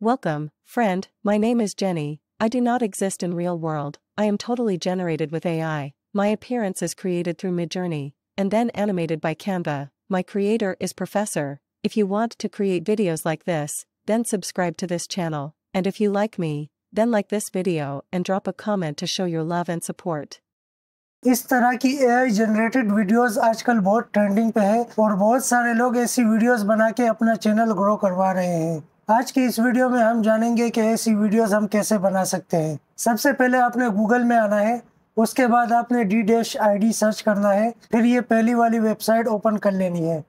Welcome, friend, my name is Jenny. I do not exist in real world. I am totally generated with AI. My appearance is created through Midjourney and then animated by Canva. My creator is Professor. If you want to create videos like this, then subscribe to this channel. And if you like me, then like this video and drop a comment to show your love and support. इस तरह की AI generated videos आजकल बहुत trending पे है और बहुत सारे लोग ऐसी videos बना के अपना channel grow करवा रहे हैं आज की इस वीडियो में हम जानेंगे कि ऐसी वीडियोस हम कैसे बना सकते हैं सबसे पहले आपने गूगल में आना है उसके बाद आपने डी डैश आई सर्च करना है फिर ये पहली वाली वेबसाइट ओपन कर लेनी है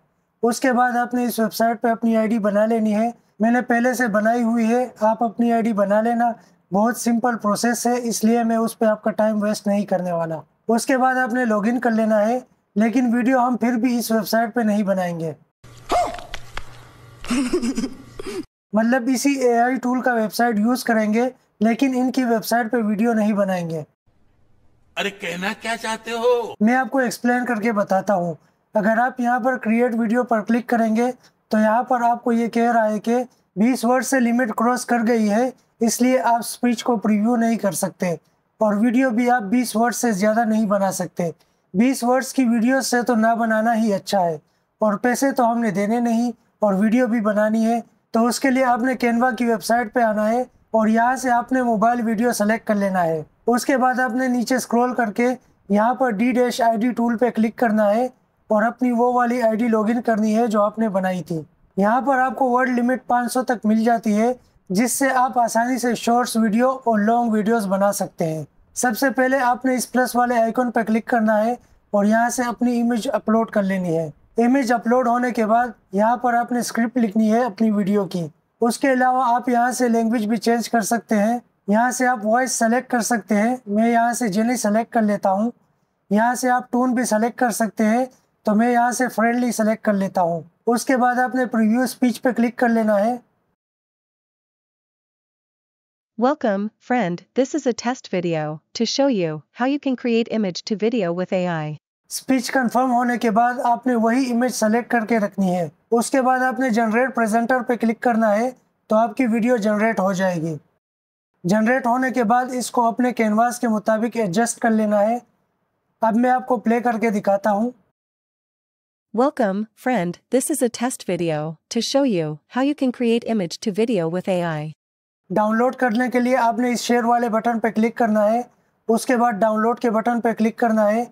उसके बाद आपने इस वेबसाइट पर अपनी आई बना लेनी है मैंने पहले से बनाई हुई है आप अपनी आई बना लेना बहुत सिंपल प्रोसेस है इसलिए मैं उस पर आपका टाइम वेस्ट नहीं करने वाला उसके बाद आपने लॉगिन कर लेना है लेकिन वीडियो हम फिर भी इस वेबसाइट पे नहीं बनाएंगे मतलब इसी एआई टूल का वेबसाइट यूज करेंगे लेकिन इनकी वेबसाइट पर वीडियो नहीं बनाएंगे अरे कहना क्या चाहते हो मैं आपको एक्सप्लेन करके बताता हूँ अगर आप यहाँ पर क्रिएट वीडियो पर क्लिक करेंगे तो यहाँ पर आपको ये कह रहा है कि 20 वर्ड से लिमिट क्रॉस कर गई है इसलिए आप स्पीच को प्रीव्यू नहीं कर सकते और वीडियो भी आप 20 वर्ड से ज़्यादा नहीं बना सकते 20 वर्ड्स की वीडियो से तो ना बनाना ही अच्छा है और पैसे तो हमने देने नहीं और वीडियो भी बनानी है तो उसके लिए आपने कैनवा की वेबसाइट पे आना है और यहाँ से आपने मोबाइल वीडियो सेलेक्ट कर लेना है उसके बाद आपने नीचे स्क्रॉल करके यहाँ पर डी डैश आई टूल पे क्लिक करना है और अपनी वो वाली आईडी लॉगिन करनी है जो आपने बनाई थी यहाँ पर आपको वर्ड लिमिट 500 तक मिल जाती है जिससे आप आसानी से शॉर्ट्स वीडियो और लॉन्ग वीडियोस बना सकते हैं सबसे पहले आपने इस प्लस वाले आइकॉन पर क्लिक करना है और यहाँ से अपनी इमेज अपलोड कर लेनी है इमेज अपलोड होने के बाद यहाँ पर आपने स्क्रिप्ट लिखनी है अपनी वीडियो की उसके अलावा आप यहाँ से लैंग्वेज भी चेंज कर सकते हैं यहाँ से आप वॉइस सेलेक्ट कर सकते हैं मैं यहाँ से जेनी सेलेक्ट कर लेता हूँ यहाँ से आप टून भी सेलेक्ट कर सकते हैं तो मैं यहाँ से फ्रेंडली सेलेक्ट कर लेता हूँ उसके बाद आपने प्रीव्यू स्पीच पे क्लिक कर लेना है welcome friend this is a test video to show you how you can create image to video with AI. Speech confirm होने के बाद आपने वही इमेज सेलेक्ट करके रखनी है उसके बाद आपने जनरेट प्रेजेंटर पे क्लिक करना है तो आपकी वीडियो जनरेट हो जाएगी जनरेट होने के बाद इसको अपने कैनवास के मुताबिक एडजस्ट कर लेना है अब मैं आपको प्ले करके दिखाता हूँ welcome friend this is a test video to show you how you can create image to video with AI download करने के लिए आपने इस शेयर वाले बटन पर क्लिक करना है उसके बाद डाउनलोड के बटन पर क्लिक करना है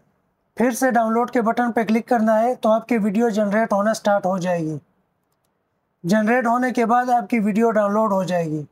फिर से डाउनलोड के बटन पर क्लिक करना है तो आपकी वीडियो जनरेट होना स्टार्ट हो जाएगी जनरेट होने के बाद आपकी वीडियो डाउनलोड हो जाएगी